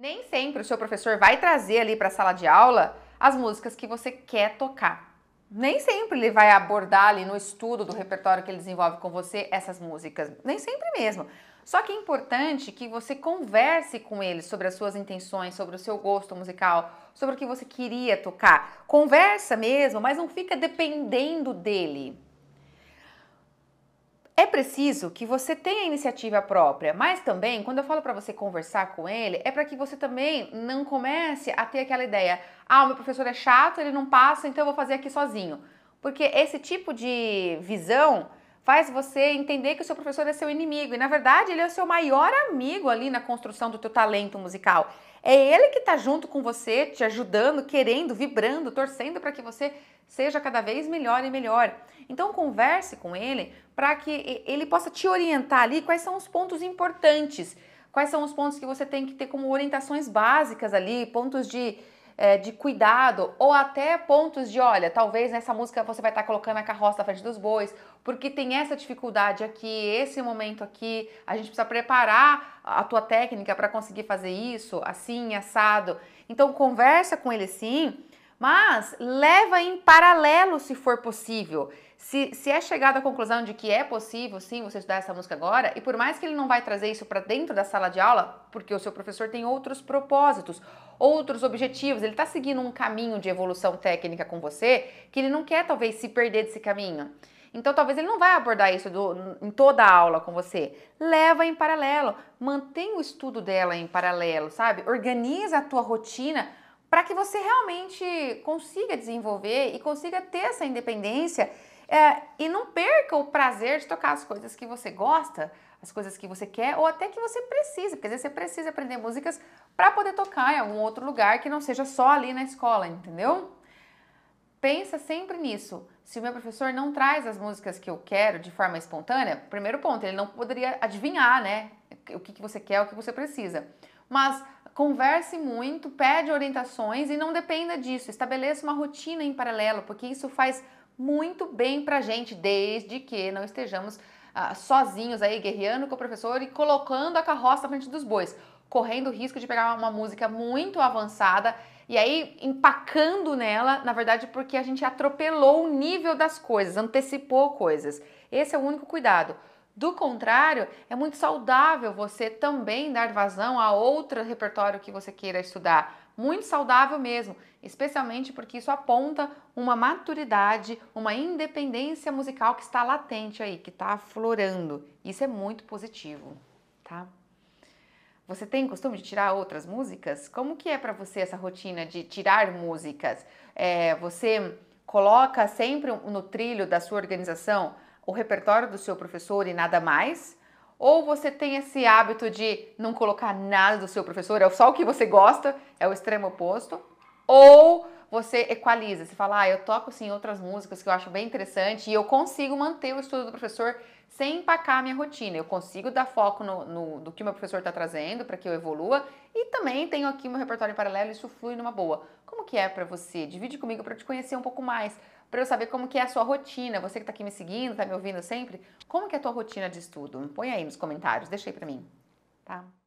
Nem sempre o seu professor vai trazer ali para a sala de aula as músicas que você quer tocar. Nem sempre ele vai abordar ali no estudo do repertório que ele desenvolve com você essas músicas. Nem sempre mesmo. Só que é importante que você converse com ele sobre as suas intenções, sobre o seu gosto musical, sobre o que você queria tocar. Conversa mesmo, mas não fica dependendo dele. É preciso que você tenha iniciativa própria, mas também, quando eu falo para você conversar com ele, é para que você também não comece a ter aquela ideia: ah, o meu professor é chato, ele não passa, então eu vou fazer aqui sozinho. Porque esse tipo de visão faz você entender que o seu professor é seu inimigo e na verdade ele é o seu maior amigo ali na construção do teu talento musical. É ele que está junto com você, te ajudando, querendo, vibrando, torcendo para que você seja cada vez melhor e melhor. Então converse com ele para que ele possa te orientar ali quais são os pontos importantes, quais são os pontos que você tem que ter como orientações básicas ali, pontos de é, de cuidado ou até pontos de, olha, talvez nessa música você vai estar tá colocando a carroça à frente dos bois, porque tem essa dificuldade aqui, esse momento aqui, a gente precisa preparar a tua técnica para conseguir fazer isso, assim, assado. Então conversa com ele sim, mas leva em paralelo se for possível se, se é chegado à conclusão de que é possível, sim, você estudar essa música agora, e por mais que ele não vai trazer isso para dentro da sala de aula, porque o seu professor tem outros propósitos, outros objetivos, ele está seguindo um caminho de evolução técnica com você, que ele não quer talvez se perder desse caminho. Então, talvez ele não vai abordar isso do, em toda a aula com você. Leva em paralelo, mantém o estudo dela em paralelo, sabe? Organiza a tua rotina para que você realmente consiga desenvolver e consiga ter essa independência é, e não perca o prazer de tocar as coisas que você gosta, as coisas que você quer ou até que você precisa, porque às vezes você precisa aprender músicas para poder tocar em algum outro lugar que não seja só ali na escola, entendeu? Pensa sempre nisso. Se o meu professor não traz as músicas que eu quero de forma espontânea, primeiro ponto, ele não poderia adivinhar, né? O que, que você quer, o que você precisa. Mas converse muito, pede orientações e não dependa disso. Estabeleça uma rotina em paralelo, porque isso faz muito bem para a gente, desde que não estejamos ah, sozinhos aí guerreando com o professor e colocando a carroça na frente dos bois, correndo o risco de pegar uma música muito avançada e aí empacando nela, na verdade, porque a gente atropelou o nível das coisas, antecipou coisas. Esse é o único cuidado. Do contrário, é muito saudável você também dar vazão a outro repertório que você queira estudar, muito saudável mesmo, especialmente porque isso aponta uma maturidade, uma independência musical que está latente aí, que está aflorando. Isso é muito positivo, tá? Você tem costume de tirar outras músicas? Como que é para você essa rotina de tirar músicas? É, você coloca sempre no trilho da sua organização o repertório do seu professor e nada mais? Ou você tem esse hábito de não colocar nada do seu professor, é só o que você gosta, é o extremo oposto. Ou você equaliza, você fala, ah, eu toco sim outras músicas que eu acho bem interessante e eu consigo manter o estudo do professor sem empacar a minha rotina. Eu consigo dar foco no, no, no que meu professor está trazendo para que eu evolua e também tenho aqui meu repertório em paralelo, isso flui numa boa. Como que é para você? Divide comigo para te conhecer um pouco mais para eu saber como que é a sua rotina. Você que está aqui me seguindo, está me ouvindo sempre, como que é a tua rotina de estudo? Põe aí nos comentários, deixa aí para mim, tá?